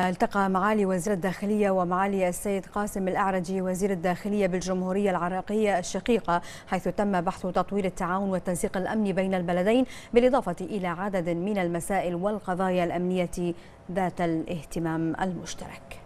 التقى معالي وزير الداخلية ومعالي السيد قاسم الأعرجي وزير الداخلية بالجمهورية العراقية الشقيقة حيث تم بحث تطوير التعاون والتنسيق الأمني بين البلدين بالإضافة إلى عدد من المسائل والقضايا الأمنية ذات الاهتمام المشترك